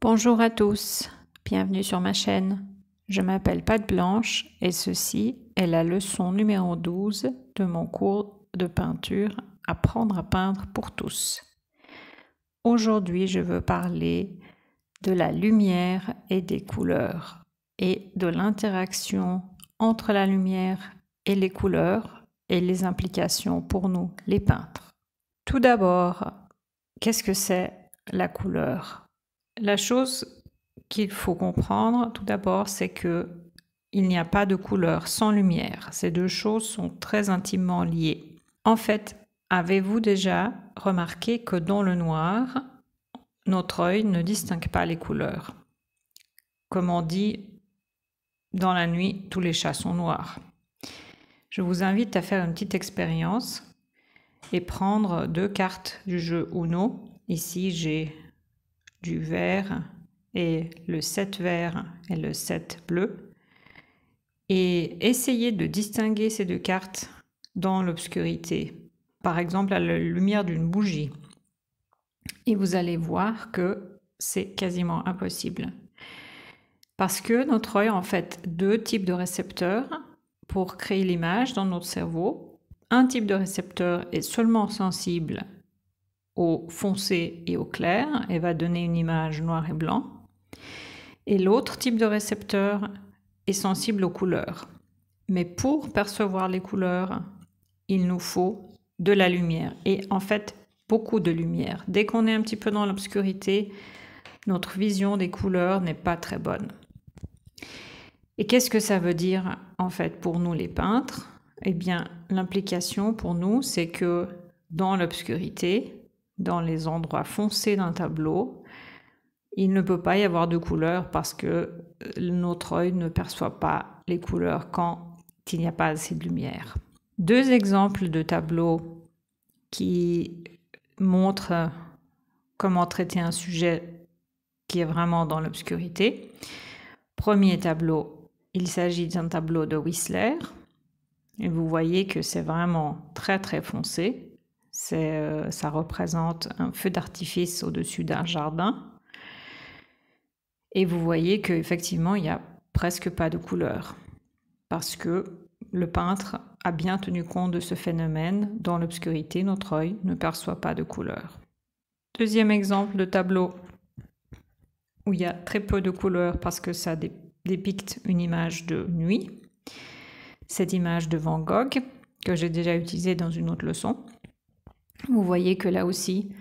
Bonjour à tous, bienvenue sur ma chaîne. Je m'appelle Pat Blanche et ceci est la leçon numéro 12 de mon cours de peinture Apprendre à peindre pour tous. Aujourd'hui, je veux parler de la lumière et des couleurs et de l'interaction entre la lumière et les couleurs et les implications pour nous, les peintres. Tout d'abord, qu'est-ce que c'est la couleur la chose qu'il faut comprendre tout d'abord, c'est que il n'y a pas de couleur sans lumière. Ces deux choses sont très intimement liées. En fait, avez-vous déjà remarqué que dans le noir, notre œil ne distingue pas les couleurs Comme on dit, dans la nuit, tous les chats sont noirs. Je vous invite à faire une petite expérience et prendre deux cartes du jeu Uno. Ici, j'ai du vert et le 7 vert et le 7 bleu et essayez de distinguer ces deux cartes dans l'obscurité, par exemple à la lumière d'une bougie. Et vous allez voir que c'est quasiment impossible. Parce que notre œil a en fait deux types de récepteurs pour créer l'image dans notre cerveau. Un type de récepteur est seulement sensible au foncé et au clair et va donner une image noir et blanc. Et l'autre type de récepteur est sensible aux couleurs. Mais pour percevoir les couleurs, il nous faut de la lumière et en fait beaucoup de lumière. Dès qu'on est un petit peu dans l'obscurité, notre vision des couleurs n'est pas très bonne. Et qu'est-ce que ça veut dire en fait pour nous les peintres Eh bien, l'implication pour nous, c'est que dans l'obscurité, dans les endroits foncés d'un tableau, il ne peut pas y avoir de couleur parce que euh, notre œil ne perçoit pas les couleurs quand il n'y a pas assez de lumière. Deux exemples de tableaux qui montrent comment traiter un sujet qui est vraiment dans l'obscurité. Premier tableau, il s'agit d'un tableau de Whistler. Et vous voyez que c'est vraiment très très foncé. C'est, euh, ça représente un feu d'artifice au-dessus d'un jardin. Et vous voyez qu'effectivement, il n'y a presque pas de couleur. Parce que le peintre a bien tenu compte de ce phénomène. Dans l'obscurité, notre œil ne perçoit pas de couleur. Deuxième exemple de tableau où il y a très peu de couleurs parce que ça dépique dépicte une image de nuit. Cette image de Van Gogh que j'ai déjà utilisée dans une autre leçon. Vous voyez que là aussi,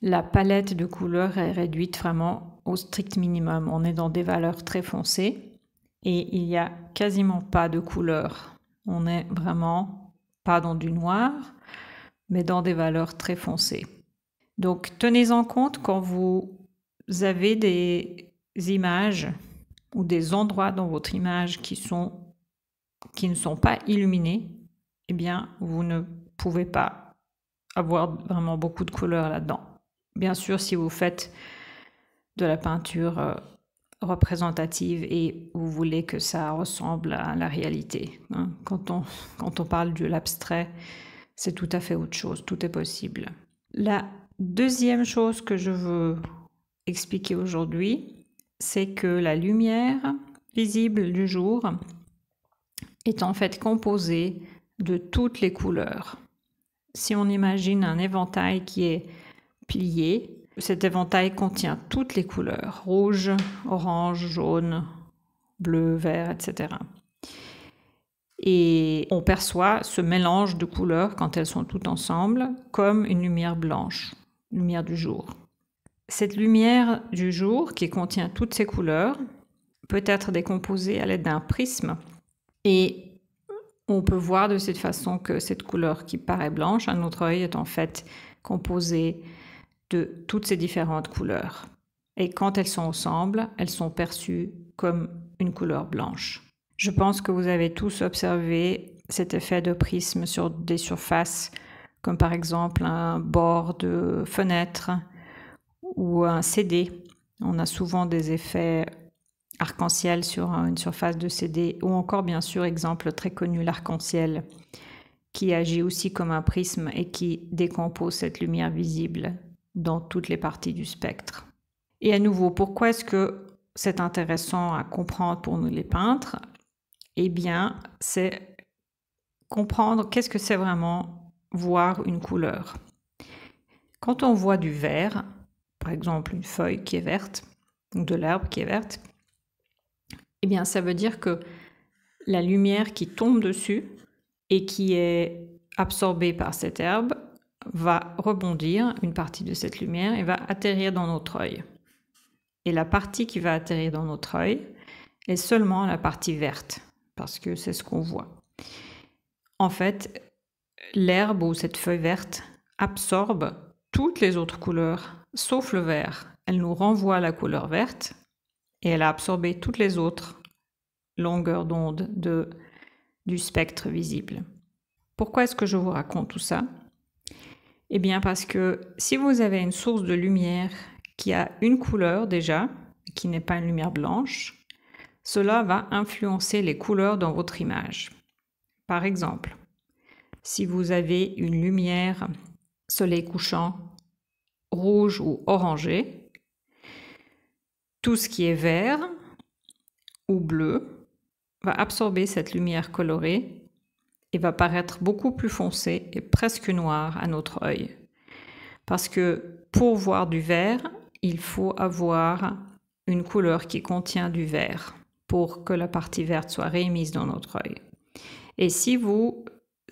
la palette de couleurs est réduite vraiment au strict minimum. On est dans des valeurs très foncées et il n'y a quasiment pas de couleurs. On est vraiment pas dans du noir, mais dans des valeurs très foncées. Donc tenez en compte quand vous avez des images ou des endroits dans votre image qui, sont, qui ne sont pas illuminés, eh bien vous ne pouvez pas avoir vraiment beaucoup de couleurs là-dedans. Bien sûr, si vous faites de la peinture euh, représentative et vous voulez que ça ressemble à la réalité. Hein, quand on parle de l'abstrait, c'est tout à fait autre chose, tout est possible. La deuxième chose que je veux expliquer aujourd'hui, c'est que la lumière visible du jour est en fait composée de toutes les couleurs si on imagine un éventail qui est plié, cet éventail contient toutes les couleurs, rouge, orange, jaune, bleu, vert, etc. Et on perçoit ce mélange de couleurs quand elles sont toutes ensemble comme une lumière blanche, lumière du jour. Cette lumière du jour qui contient toutes ces couleurs peut être décomposée à l'aide d'un prisme et on peut voir de cette façon que cette couleur qui paraît blanche à notre œil est en fait composé de toutes ces différentes couleurs. Et quand elles sont ensemble, elles sont perçues comme une couleur blanche. Je pense que vous avez tous observé cet effet de prisme sur des surfaces, comme par exemple un bord de fenêtre ou un CD. On a souvent des effets arc-en-ciel sur une surface de CD, ou encore bien sûr, exemple très connu, l'arc-en-ciel, qui agit aussi comme un prisme et qui décompose cette lumière visible dans toutes les parties du spectre. Et à nouveau, pourquoi est-ce que c'est intéressant à comprendre pour nous les peintres Eh bien, c'est comprendre qu'est-ce que c'est vraiment voir une couleur. Quand on voit du vert, par exemple une feuille qui est verte, ou de l'herbe qui est verte, eh bien, ça veut dire que la lumière qui tombe dessus et qui est absorbée par cette herbe va rebondir, une partie de cette lumière, et va atterrir dans notre œil. Et la partie qui va atterrir dans notre œil est seulement la partie verte, parce que c'est ce qu'on voit. En fait, l'herbe ou cette feuille verte absorbe toutes les autres couleurs, sauf le vert. Elle nous renvoie la couleur verte, et elle a absorbé toutes les autres longueurs d'onde du spectre visible. Pourquoi est-ce que je vous raconte tout ça Eh bien parce que si vous avez une source de lumière qui a une couleur déjà, qui n'est pas une lumière blanche, cela va influencer les couleurs dans votre image. Par exemple, si vous avez une lumière soleil couchant rouge ou orangé, tout ce qui est vert ou bleu va absorber cette lumière colorée et va paraître beaucoup plus foncé et presque noir à notre œil. Parce que pour voir du vert, il faut avoir une couleur qui contient du vert pour que la partie verte soit réémise dans notre œil. Et si vous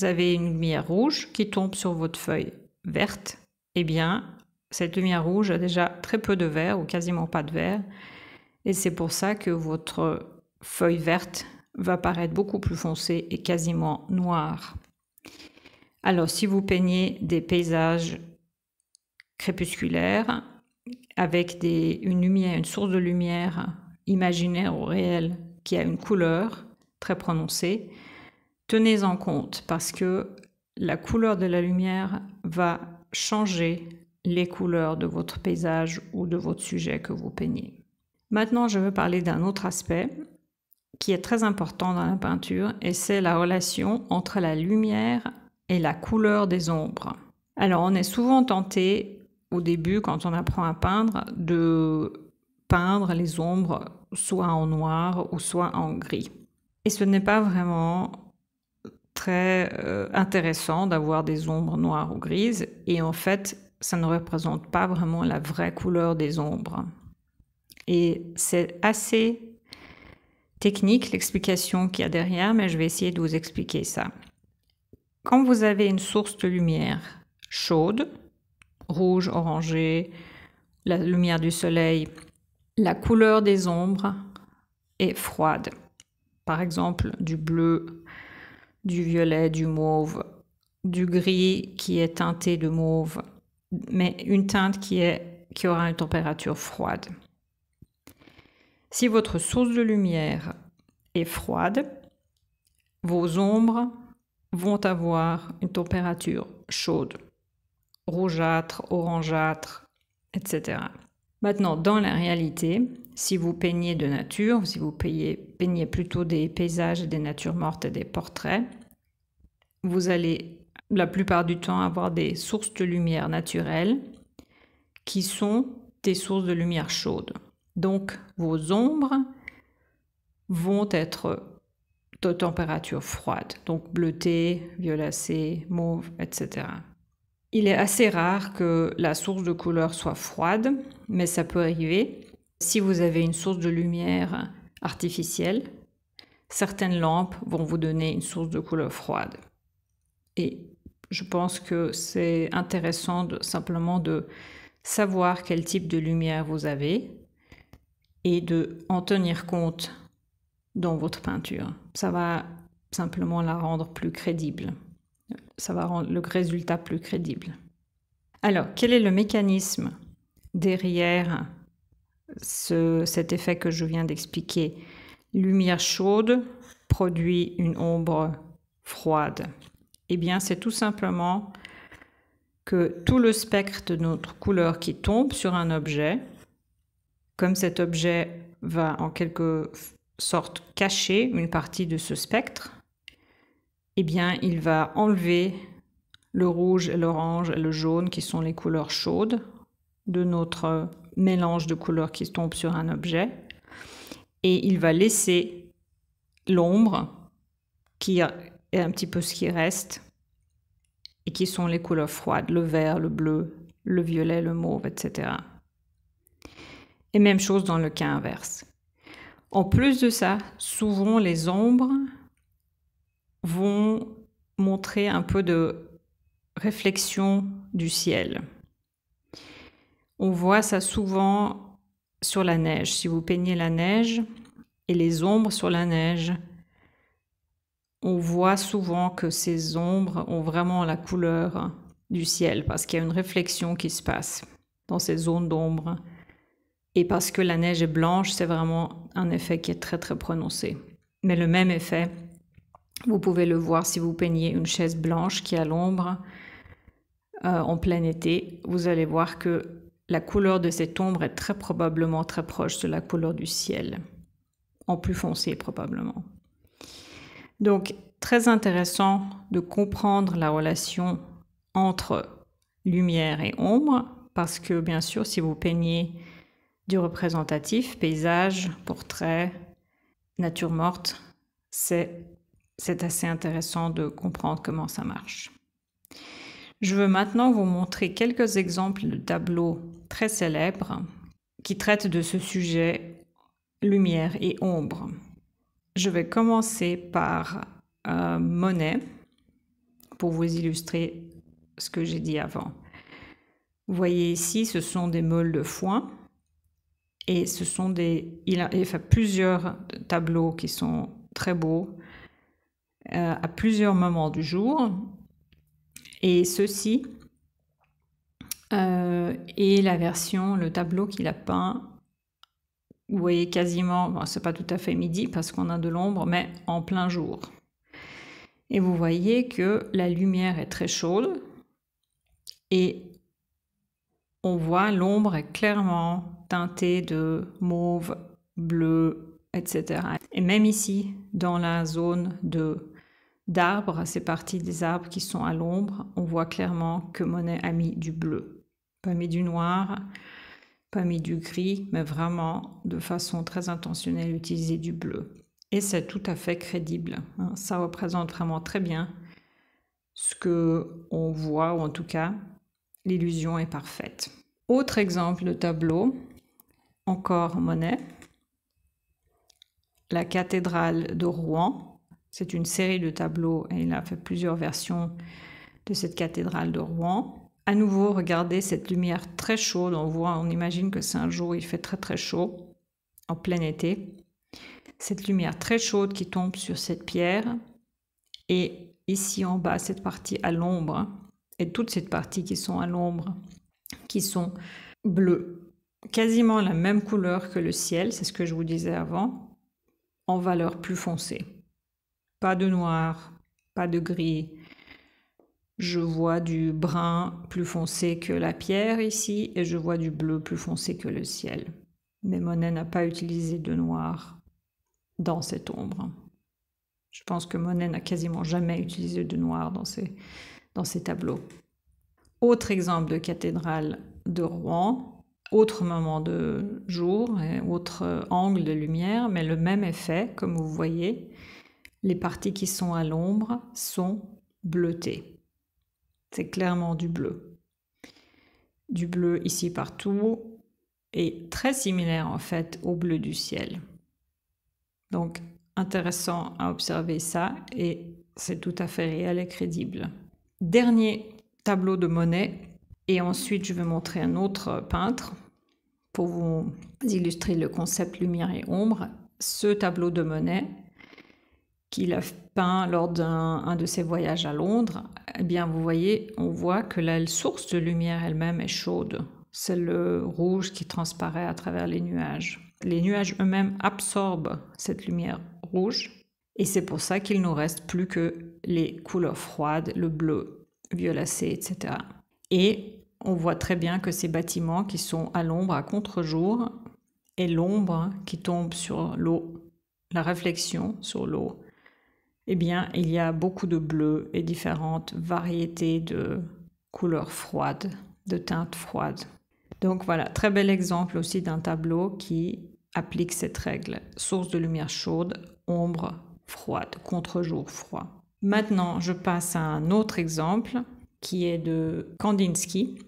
avez une lumière rouge qui tombe sur votre feuille verte, eh bien, cette lumière rouge a déjà très peu de vert ou quasiment pas de vert. Et c'est pour ça que votre feuille verte va paraître beaucoup plus foncée et quasiment noire. Alors si vous peignez des paysages crépusculaires avec une lumière, une source de lumière imaginaire ou réelle qui a une couleur très prononcée, tenez en compte parce que la couleur de la lumière va changer les couleurs de votre paysage ou de votre sujet que vous peignez. Maintenant, je veux parler d'un autre aspect qui est très important dans la peinture et c'est la relation entre la lumière et la couleur des ombres. Alors, on est souvent tenté au début, quand on apprend à peindre, de peindre les ombres soit en noir ou soit en gris. Et ce n'est pas vraiment très euh, intéressant d'avoir des ombres noires ou grises. Et en fait, ça ne représente pas vraiment la vraie couleur des ombres. Et c'est assez technique l'explication qu'il y a derrière, mais je vais essayer de vous expliquer ça. Quand vous avez une source de lumière chaude, rouge, orangé, la lumière du soleil, la couleur des ombres est froide. Par exemple, du bleu, du violet, du mauve, du gris qui est teinté de mauve, mais une teinte qui, est, qui aura une température froide. Si votre source de lumière est froide, vos ombres vont avoir une température chaude, rougeâtre, orangeâtre, etc. Maintenant, dans la réalité, si vous peignez de nature, si vous peignez, peignez plutôt des paysages, des natures mortes et des portraits, vous allez la plupart du temps avoir des sources de lumière naturelles qui sont des sources de lumière chaude. Donc vos ombres vont être de température froide, donc bleutées, violacées, mauves, etc. Il est assez rare que la source de couleur soit froide, mais ça peut arriver. Si vous avez une source de lumière artificielle, certaines lampes vont vous donner une source de couleur froide. Et je pense que c'est intéressant simplement de savoir quel type de lumière vous avez et de en tenir compte dans votre peinture. Ça va simplement la rendre plus crédible. Ça va rendre le résultat plus crédible. Alors, quel est le mécanisme derrière cet effet que je viens d'expliquer Lumière chaude produit une ombre froide. Eh bien, c'est tout simplement que tout le spectre de notre couleur qui tombe sur un objet, comme cet objet va en quelque sorte cacher une partie de ce spectre, eh bien, il va enlever le rouge, l'orange et le jaune qui sont les couleurs chaudes de notre mélange de couleurs qui tombe sur un objet et il va laisser l'ombre qui, et un petit peu ce qui reste, et qui sont les couleurs froides, le vert, le bleu, le violet, le mauve, etc. Et même chose dans le cas inverse. En plus de ça, souvent les ombres vont montrer un peu de réflexion du ciel. On voit ça souvent sur la neige. Si vous peignez la neige et les ombres sur la neige, on voit souvent que ces ombres ont vraiment la couleur du ciel parce qu'il y a une réflexion qui se passe dans ces zones d'ombre. Et parce que la neige est blanche, c'est vraiment un effet qui est très très prononcé. Mais le même effet, vous pouvez le voir si vous peignez une chaise blanche qui a l'ombre euh, en plein été. Vous allez voir que la couleur de cette ombre est très probablement très proche de la couleur du ciel, en plus foncé probablement. Donc, très intéressant de comprendre la relation entre lumière et ombre, parce que bien sûr, si vous peignez du représentatif, paysage, portrait, nature morte, c'est assez intéressant de comprendre comment ça marche. Je veux maintenant vous montrer quelques exemples de tableaux très célèbres qui traitent de ce sujet lumière et ombre. Je vais commencer par Monet euh, monnaie pour vous illustrer ce que j'ai dit avant. Vous voyez ici, ce sont des meules de foin et ce sont des... Il a, plusieurs tableaux qui sont très beaux euh, à plusieurs moments du jour. Et ceci euh, est la version, le tableau qu'il a peint vous voyez quasiment, ce c'est pas tout à fait midi parce qu'on a de l'ombre, mais en plein jour. Et vous voyez que la lumière est très chaude et on voit l'ombre est clairement teintée de mauve, bleu, etc. Et même ici, dans la zone de d'arbres, c'est parti des arbres qui sont à l'ombre, on voit clairement que Monet a mis du bleu, pas mis du noir pas mis du gris, mais vraiment de façon très intentionnelle utiliser du bleu. Et c'est tout à fait crédible. Hein. Ça représente vraiment très bien ce que on voit, ou en tout cas, l'illusion est parfaite. Autre exemple de tableau, encore Monet, la cathédrale de Rouen. C'est une série de tableaux et il a fait plusieurs versions de cette cathédrale de Rouen à nouveau regardez cette lumière très chaude. On voit, on imagine que c'est un jour où il fait très très chaud, en plein été. Cette lumière très chaude qui tombe sur cette pierre et ici en bas, cette partie à l'ombre et toutes ces parties qui sont à l'ombre, qui sont bleues, quasiment la même couleur que le ciel, c'est ce que je vous disais avant, en valeur plus foncée. Pas de noir, pas de gris, je vois du brun plus foncé que la pierre ici et je vois du bleu plus foncé que le ciel. Mais Monet n'a pas utilisé de noir dans cette ombre. Je pense que Monet n'a quasiment jamais utilisé de noir dans ses, tableaux. Autre exemple de cathédrale de Rouen, autre moment de jour et autre angle de lumière, mais le même effet, comme vous voyez, les parties qui sont à l'ombre sont bleutées. C'est clairement du bleu. Du bleu ici partout et très similaire en fait au bleu du ciel. Donc intéressant à observer ça et c'est tout à fait réel et crédible. Dernier tableau de Monet et ensuite je vais montrer un autre peintre pour vous illustrer le concept lumière et ombre. Ce tableau de Monet qu'il a peint lors d'un de ses voyages à Londres eh bien vous voyez, on voit que la source de lumière elle-même est chaude. C'est le rouge qui transparaît à travers les nuages. Les nuages eux-mêmes absorbent cette lumière rouge et c'est pour ça qu'il nous reste plus que les couleurs froides, le bleu, violacé, etc. Et on voit très bien que ces bâtiments qui sont à l'ombre, à contre-jour, et l'ombre qui tombe sur l'eau, la réflexion sur l'eau, eh bien, il y a beaucoup de bleus et différentes variétés de couleurs froides, de teintes froides. Donc voilà, très bel exemple aussi d'un tableau qui applique cette règle. Source de lumière chaude, ombre froide, contre-jour froid. Maintenant, je passe à un autre exemple qui est de Kandinsky.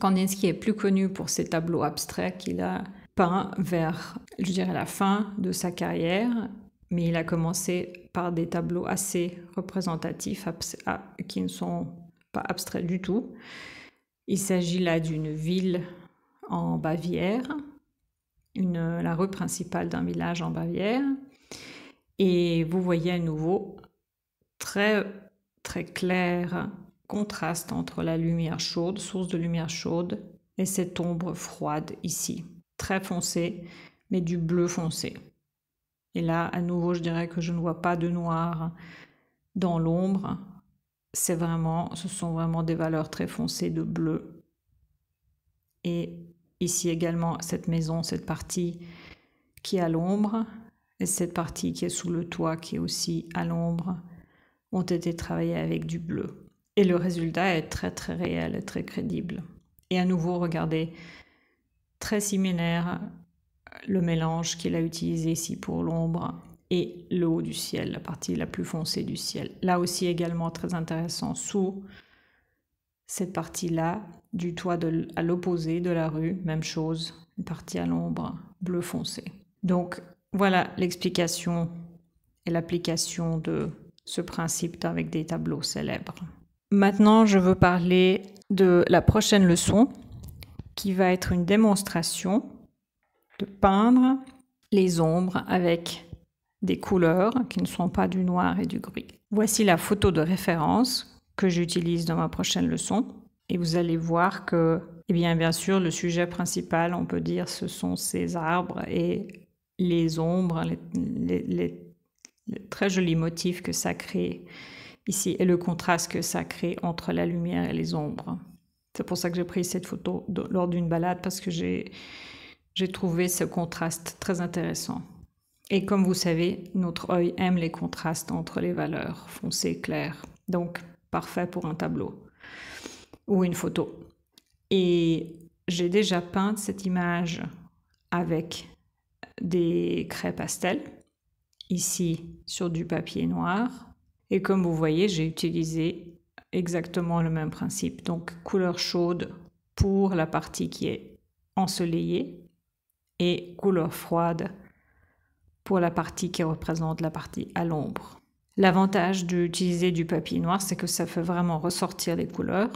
Kandinsky est plus connu pour ses tableaux abstraits qu'il a peints vers, je dirais, la fin de sa carrière mais il a commencé par des tableaux assez représentatifs ah, qui ne sont pas abstraits du tout. Il s'agit là d'une ville en Bavière, la rue principale d'un village en Bavière. Et vous voyez à nouveau très très clair contraste entre la lumière chaude, source de lumière chaude, et cette ombre froide ici, très foncée, mais du bleu foncé. Et là, à nouveau, je dirais que je ne vois pas de noir dans l'ombre. C'est vraiment, ce sont vraiment des valeurs très foncées de bleu. Et ici également, cette maison, cette partie qui est à l'ombre, et cette partie qui est sous le toit qui est aussi à l'ombre, ont été travaillées avec du bleu. Et le résultat est très très réel et très crédible. Et à nouveau, regardez, très similaire le mélange qu'il a utilisé ici pour l'ombre et le haut du ciel, la partie la plus foncée du ciel. Là aussi également très intéressant, sous cette partie-là, du toit à l'opposé de la rue, même chose, une partie à l'ombre bleu foncé. Donc voilà l'explication et l'application de ce principe avec des tableaux célèbres. Maintenant, je veux parler de la prochaine leçon qui va être une démonstration de peindre les ombres avec des couleurs qui ne sont pas du noir et du gris. Voici la photo de référence que j'utilise dans ma prochaine leçon et vous allez voir que eh bien bien sûr le sujet principal on peut dire ce sont ces arbres et les ombres les très jolis motifs que ça crée ici et le contraste que ça crée entre la lumière et les ombres. C'est pour ça que j'ai pris cette photo lors d'une balade parce que j'ai j'ai trouvé ce contraste très intéressant. Et comme vous savez, notre œil aime les contrastes entre les valeurs foncées et claires. Donc, parfait pour un tableau ou une photo. Et j'ai déjà peint cette image avec des craies pastels ici sur du papier noir. Et comme vous voyez, j'ai utilisé exactement le même principe. Donc, couleur chaude pour la partie qui est ensoleillée et couleur froide pour la partie qui représente la partie à l'ombre. L'avantage d'utiliser du papier noir, c'est que ça fait vraiment ressortir les couleurs.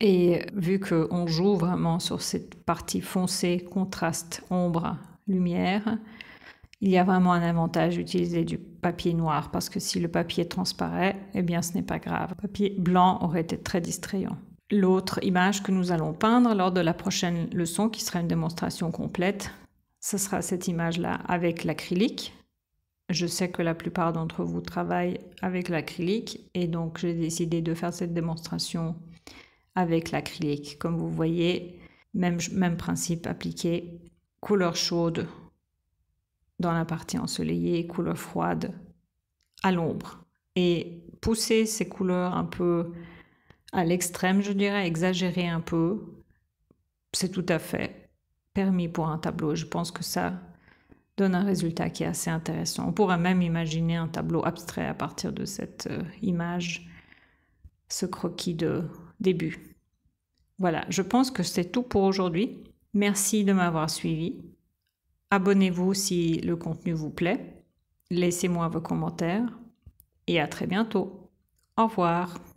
Et vu qu'on joue vraiment sur cette partie foncée, contraste, ombre, lumière, il y a vraiment un avantage d'utiliser du papier noir parce que si le papier transparaît, eh bien ce n'est pas grave. Le papier blanc aurait été très distrayant. L'autre image que nous allons peindre lors de la prochaine leçon, qui sera une démonstration complète, ce sera cette image-là avec l'acrylique. Je sais que la plupart d'entre vous travaillent avec l'acrylique et donc j'ai décidé de faire cette démonstration avec l'acrylique. Comme vous voyez, même, même principe appliqué, couleur chaude dans la partie ensoleillée, couleur froide à l'ombre. Et pousser ces couleurs un peu à l'extrême, je dirais, exagérer un peu, c'est tout à fait permis pour un tableau. Je pense que ça donne un résultat qui est assez intéressant. On pourrait même imaginer un tableau abstrait à partir de cette euh, image, ce croquis de début. Voilà, je pense que c'est tout pour aujourd'hui. Merci de m'avoir suivi. Abonnez-vous si le contenu vous plaît. Laissez-moi vos commentaires et à très bientôt. Au revoir.